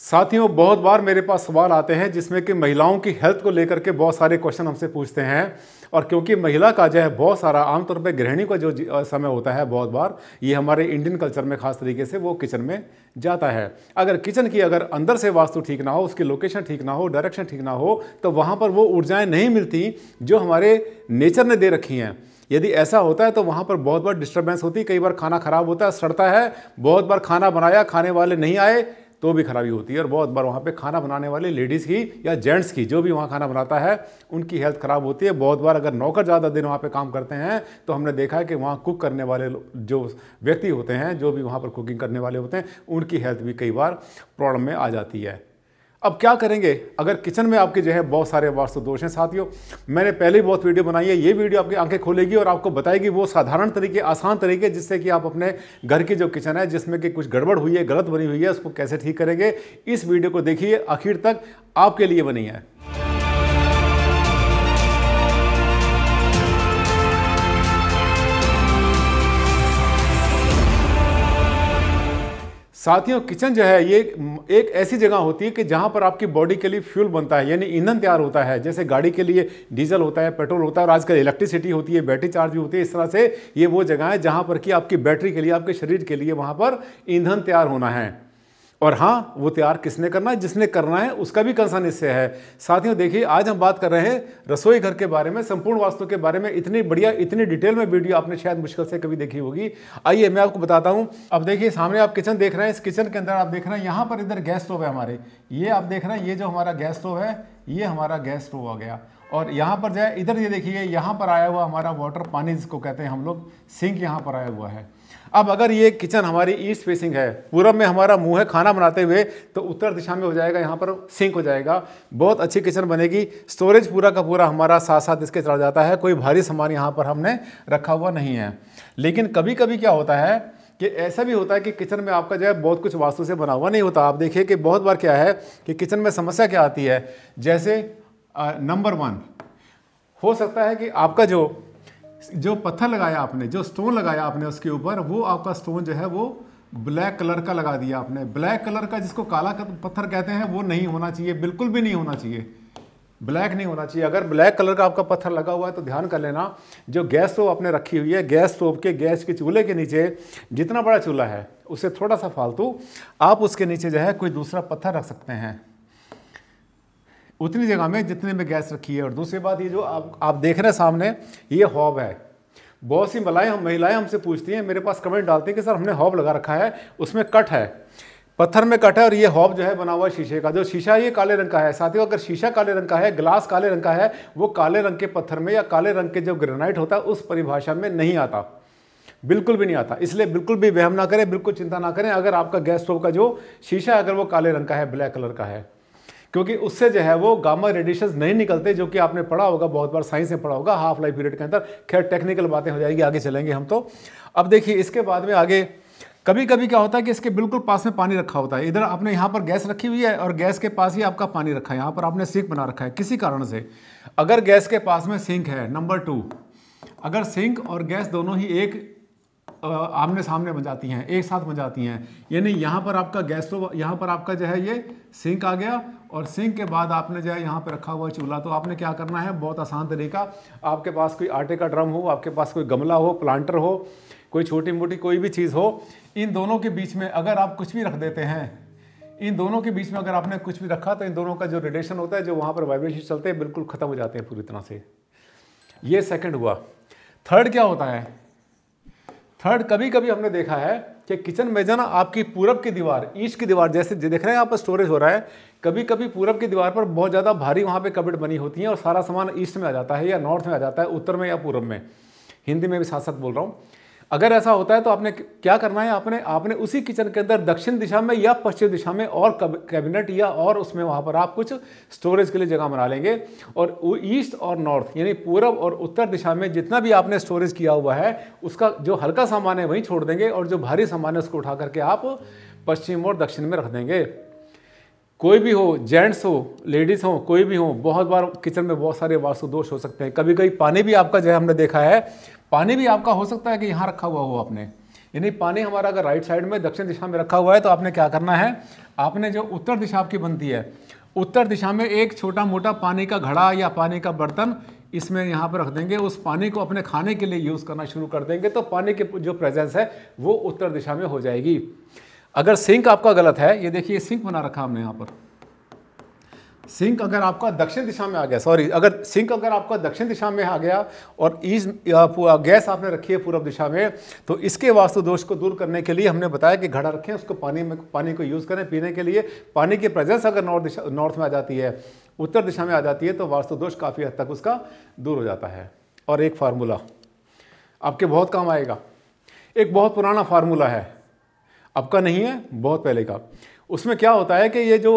साथियों बहुत बार मेरे पास सवाल आते हैं जिसमें कि महिलाओं की हेल्थ को लेकर के बहुत सारे क्वेश्चन हमसे पूछते हैं और क्योंकि महिला का जो है बहुत सारा आमतौर पर गृहिणी का जो समय होता है बहुत बार ये हमारे इंडियन कल्चर में खास तरीके से वो किचन में जाता है अगर किचन की अगर अंदर से वास्तु ठीक ना हो उसकी लोकेशन ठीक ना हो डायरेक्शन ठीक ना हो तो वहाँ पर वो ऊर्जाएँ नहीं मिलती जो हमारे नेचर ने दे रखी हैं यदि ऐसा होता है तो वहाँ पर बहुत बार डिस्टर्बेंस होती है कई बार खाना खराब होता है सड़ता है बहुत बार खाना बनाया खाने वाले नहीं आए तो भी खराबी होती है और बहुत बार वहाँ पे खाना बनाने वाले लेडीज़ की या जेंट्स की जो भी वहाँ खाना बनाता है उनकी हेल्थ ख़राब होती है बहुत बार अगर नौकर ज़्यादा दिन वहाँ पर काम करते हैं तो हमने देखा है कि वहाँ कुक करने वाले जो व्यक्ति होते हैं जो भी वहाँ पर कुकिंग करने वाले होते हैं उनकी हेल्थ भी कई बार प्रॉब्लम में आ जाती है अब क्या करेंगे अगर किचन में आपके जो है बहुत सारे वास्तु दोष हैं साथियों मैंने पहले ही बहुत वीडियो बनाई है ये वीडियो आपकी आंखें खोलेगी और आपको बताएगी वो साधारण तरीके आसान तरीके जिससे कि आप अपने घर की जो किचन है जिसमें कि कुछ गड़बड़ हुई है गलत बनी हुई है उसको कैसे ठीक करेंगे इस वीडियो को देखिए आखिर तक आपके लिए बनी है साथियों किचन जो है ये एक ऐसी जगह होती है कि जहाँ पर आपकी बॉडी के लिए फ्यूल बनता है यानी ईंधन तैयार होता है जैसे गाड़ी के लिए डीजल होता है पेट्रोल होता है और आजकल इलेक्ट्रिसिटी होती है बैटरी चार्ज भी होती है इस तरह से ये वो जगह है जहाँ पर कि आपकी बैटरी के लिए आपके शरीर के लिए वहाँ पर ईंधन तैयार होना है और हाँ वो तैयार किसने करना है जिसने करना है उसका भी कंसर्न इससे है साथियों देखिए आज हम बात कर रहे हैं रसोई घर के बारे में संपूर्ण वास्तु के बारे में इतनी बढ़िया इतनी डिटेल में वीडियो आपने शायद मुश्किल से कभी देखी होगी आइए मैं आपको बताता हूँ अब देखिए सामने आप किचन देख रहे हैं इस किचन के अंदर आप देख रहे हैं यहाँ पर इधर गैस स्टोव है हमारे ये आप देख रहे हैं ये जो हमारा गैस स्टोव है ये हमारा गैस स्टोव आ गया और यहाँ पर जो है इधर ये देखिए यहाँ पर आया हुआ हमारा वाटर पानी जिसको कहते हैं हम लोग सिंक यहाँ पर आया हुआ है अब अगर ये किचन हमारी ईस्ट फेसिंग है पूरब में हमारा मुंह है खाना बनाते हुए तो उत्तर दिशा में हो जाएगा यहाँ पर सिंक हो जाएगा बहुत अच्छी किचन बनेगी स्टोरेज पूरा का पूरा हमारा साथ साथ इसके चला जाता है कोई भारी सामान यहाँ पर हमने रखा हुआ नहीं है लेकिन कभी कभी क्या होता है कि ऐसा भी होता है कि किचन में आपका जो है बहुत कुछ वास्तु से बना हुआ नहीं होता आप देखिए कि बहुत बार क्या है कि किचन में समस्या क्या आती है जैसे नंबर वन हो सकता है कि आपका जो जो पत्थर लगाया आपने जो स्टोन लगाया आपने उसके ऊपर वो आपका स्टोन जो है वो ब्लैक कलर का लगा दिया आपने ब्लैक कलर का जिसको काला पत्थर कहते हैं वो नहीं होना चाहिए बिल्कुल भी नहीं होना चाहिए ब्लैक नहीं होना चाहिए अगर ब्लैक कलर का आपका पत्थर लगा हुआ है तो ध्यान कर लेना जो गैस स्टोव आपने रखी हुई है गैस स्टोव के गैस के चूल्हे के नीचे जितना बड़ा चूल्हा है उससे थोड़ा सा फालतू आप उसके नीचे जो है कोई दूसरा पत्थर रख सकते हैं उतनी जगह में जितने में गैस रखी है और दूसरी बात ये जो आप आप देख रहे हैं सामने ये हॉब है बहुत सी मलाएँ हम महिलाएं हमसे पूछती हैं मेरे पास कमेंट डालती हैं कि सर हमने हॉब लगा रखा है उसमें कट है पत्थर में कट है और ये हॉब जो है बना हुआ है शीशे का जो शीशा ये काले रंग का है साथियों अगर शीशा काले रंग का है ग्लास काले रंग का है वो काले रंग के पत्थर में या काले रंग के जो ग्रेनाइट होता है उस परिभाषा में नहीं आता बिल्कुल भी नहीं आता इसलिए बिल्कुल भी वहम ना करें बिल्कुल चिंता ना करें अगर आपका गैस स्टोव का जो शीशा अगर वो काले रंग का है ब्लैक कलर का है क्योंकि उससे जो है वो गामा रेडिएशन नहीं निकलते जो कि आपने पढ़ा होगा बहुत बार साइंस में पढ़ा होगा हाफ लाइफ पीरियड के अंदर खैर टेक्निकल बातें हो जाएगी आगे चलेंगे हम तो अब देखिए इसके बाद में आगे कभी कभी क्या होता है कि इसके बिल्कुल पास में पानी रखा होता है इधर आपने यहाँ पर गैस रखी हुई है और गैस के पास ही आपका पानी रखा है यहाँ पर आपने सिंक बना रखा है किसी कारण से अगर गैस के पास में सिंक है नंबर टू अगर सिंक और गैस दोनों ही एक आमने सामने बन जाती हैं एक साथ बन जाती हैं यानी यहाँ पर आपका गैस तो यहाँ पर आपका जो है ये सिंक आ गया और सिंक के बाद आपने जो है यहाँ पर रखा हुआ चूल्हा तो आपने क्या करना है बहुत आसान तरीका आपके पास कोई आटे का ड्रम हो आपके पास कोई गमला हो प्लांटर हो कोई छोटी मोटी कोई भी चीज़ हो इन दोनों के बीच में अगर आप कुछ भी रख देते हैं इन दोनों के बीच में अगर आपने कुछ भी रखा तो इन दोनों का जो रिलेशन होता है जो वहाँ पर वाइब्रेशन चलते हैं बिल्कुल ख़त्म हो जाते हैं पूरी तरह से ये सेकंड हुआ थर्ड क्या होता है थर्ड कभी कभी हमने देखा है कि किचन में जाना आपकी पूरब की दीवार ईस्ट की दीवार जैसे देख रहे हैं यहाँ पर स्टोरेज हो रहा है कभी कभी पूरब की दीवार पर बहुत ज़्यादा भारी वहाँ पे कबिट बनी होती है और सारा सामान ईस्ट में आ जाता है या नॉर्थ में आ जाता है उत्तर में या पूरब में हिंदी में भी साथ साथ बोल रहा हूँ अगर ऐसा होता है तो आपने क्या करना है आपने आपने उसी किचन के अंदर दक्षिण दिशा में या पश्चिम दिशा में और कैबिनेट या और उसमें वहाँ पर आप कुछ स्टोरेज के लिए जगह बना लेंगे और ईस्ट और नॉर्थ यानी पूर्व और उत्तर दिशा में जितना भी आपने स्टोरेज किया हुआ है उसका जो हल्का सामान है वहीं छोड़ देंगे और जो भारी सामान है उसको उठा करके आप पश्चिम और दक्षिण में रख देंगे कोई भी हो जेंट्स हो लेडीज़ हो कोई भी हो बहुत बार किचन में बहुत सारे वास्तु दोष हो सकते हैं कभी कभी पानी भी आपका जो है हमने देखा है पानी भी आपका हो सकता है कि यहाँ रखा हुआ हो आपने यानी पानी हमारा अगर राइट साइड में दक्षिण दिशा में रखा हुआ है तो आपने क्या करना है आपने जो उत्तर दिशा आपकी बनती है उत्तर दिशा में एक छोटा मोटा पानी का घड़ा या पानी का बर्तन इसमें यहाँ पर रख देंगे उस पानी को अपने खाने के लिए यूज़ करना शुरू कर देंगे तो पानी की जो प्रेजेंस है वो उत्तर दिशा में हो जाएगी अगर सिंक आपका गलत है ये देखिए सिंक बना रखा हमने यहाँ पर सिंक अगर आपका दक्षिण दिशा में आ गया सॉरी अगर सिंक अगर आपका दक्षिण दिशा में आ गया और ईज गैस आपने रखी है पूर्व दिशा में तो इसके वास्तु दोष को दूर करने के लिए हमने बताया कि घड़ा रखें उसको पानी में पानी को यूज़ करें पीने के लिए पानी की प्रेजेंस अगर नॉर्थ दिशा नॉर्थ में आ जाती है उत्तर दिशा में आ जाती है तो वास्तु दोष काफ़ी हद तक उसका दूर हो जाता है और एक फार्मूला आपके बहुत काम आएगा एक बहुत पुराना फार्मूला है अब का नहीं है बहुत पहले का उसमें क्या होता है कि ये जो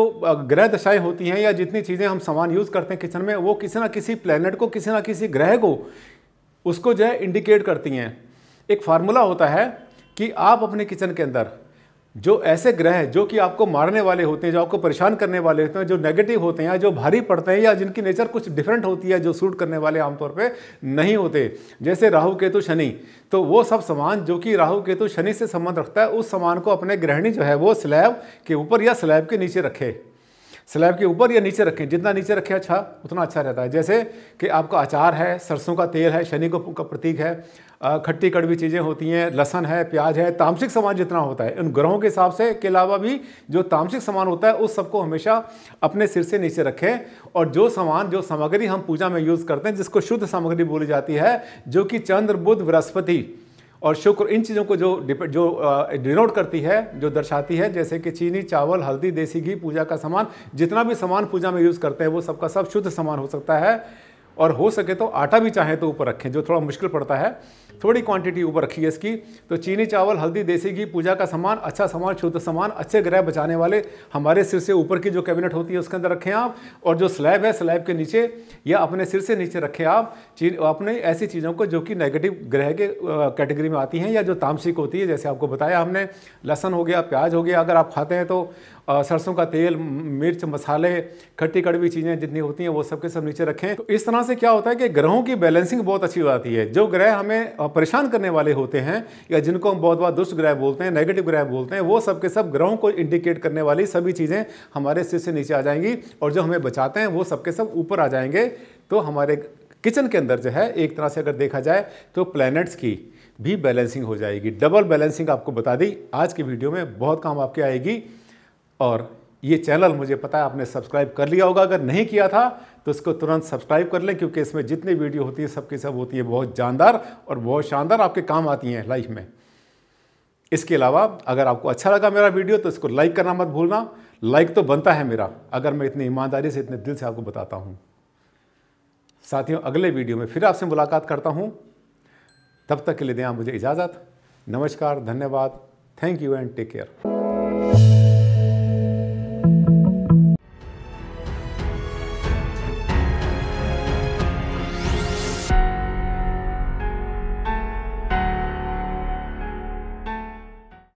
ग्रह दशाएं होती हैं या जितनी चीज़ें हम सामान यूज़ करते हैं किचन में वो किसी ना किसी प्लेनेट को किसी ना किसी ग्रह को उसको जो है इंडिकेट करती हैं एक फार्मूला होता है कि आप अपने किचन के अंदर जो ऐसे ग्रह हैं जो कि आपको मारने वाले होते हैं जो आपको परेशान करने वाले होते हैं जो नेगेटिव होते हैं या जो भारी पड़ते हैं या जिनकी नेचर कुछ डिफरेंट होती है जो सूट करने वाले आमतौर पे नहीं होते जैसे राहु केतु शनि तो वो सब सामान जो कि राहु केतु शनि से संबंध रखता है उस सामान को अपने ग्रहणी जो है वो स्लैब के ऊपर या स्लैब के नीचे रखे स्लैब के ऊपर या नीचे रखें जितना नीचे रखें अच्छा उतना अच्छा रहता है जैसे कि आपका अचार है सरसों का तेल है शनि को का प्रतीक है खट्टी कड़वी चीज़ें होती हैं लहसन है प्याज है तामसिक सामान जितना होता है उन ग्रहों के हिसाब से के अलावा भी जो तामसिक सामान होता है उस सबको हमेशा अपने सिर से नीचे रखें और जो सामान जो सामग्री हम पूजा में यूज़ करते हैं जिसको शुद्ध सामग्री बोली जाती है जो कि चंद्र बुद्ध बृहस्पति और शुक्र इन चीज़ों को जो जो डिनोट करती है जो दर्शाती है जैसे कि चीनी चावल हल्दी देसी घी पूजा का सामान जितना भी सामान पूजा में यूज़ करते हैं वो सबका सब शुद्ध सामान हो सकता है और हो सके तो आटा भी चाहें तो ऊपर रखें जो थोड़ा मुश्किल पड़ता है थोड़ी क्वांटिटी ऊपर रखिए इसकी तो चीनी चावल हल्दी देसी घी पूजा का सामान अच्छा सामान शुद्ध सामान अच्छे ग्रह बचाने वाले हमारे सिर से ऊपर की जो कैबिनेट होती है उसके अंदर रखें आप और जो स्लैब है स्लैब के नीचे या अपने सिर से नीचे रखें आप चीन अपने ऐसी चीज़ों को जो कि नेगेटिव ग्रह के कैटेगरी में आती हैं या जो तामसिक होती है जैसे आपको बताया हमने लहसन हो गया प्याज हो गया अगर आप खाते हैं तो सरसों का तेल मिर्च मसाले खट्टी कड़वी चीज़ें जितनी होती हैं वो सब के सब नीचे रखें तो इस तरह से क्या होता है कि ग्रहों की बैलेंसिंग बहुत अच्छी हो जाती है जो ग्रह हमें परेशान करने वाले होते हैं या जिनको हम बहुत बार दुष्ट ग्रह बोलते हैं नेगेटिव ग्रह बोलते हैं वो सब के सब ग्रहों को इंडिकेट करने वाली सभी चीज़ें हमारे सिर से नीचे आ जाएंगी और जो हमें बचाते हैं वो सबके सब ऊपर आ जाएंगे तो हमारे किचन के अंदर जो है एक तरह से अगर देखा जाए तो प्लैनेट्स की भी बैलेंसिंग हो जाएगी डबल बैलेंसिंग आपको बता दी आज की वीडियो में बहुत काम आपके आएगी और ये चैनल मुझे पता है आपने सब्सक्राइब कर लिया होगा अगर नहीं किया था तो इसको तुरंत सब्सक्राइब कर लें क्योंकि इसमें जितनी वीडियो होती है सबकी सब होती है बहुत जानदार और बहुत शानदार आपके काम आती हैं लाइफ में इसके अलावा अगर आपको अच्छा लगा मेरा वीडियो तो इसको लाइक करना मत भूलना लाइक तो बनता है मेरा अगर मैं इतनी ईमानदारी से इतने दिल से आपको बताता हूँ साथियों अगले वीडियो में फिर आपसे मुलाकात करता हूँ तब तक के लिए दें आप मुझे इजाज़त नमस्कार धन्यवाद thank you and take care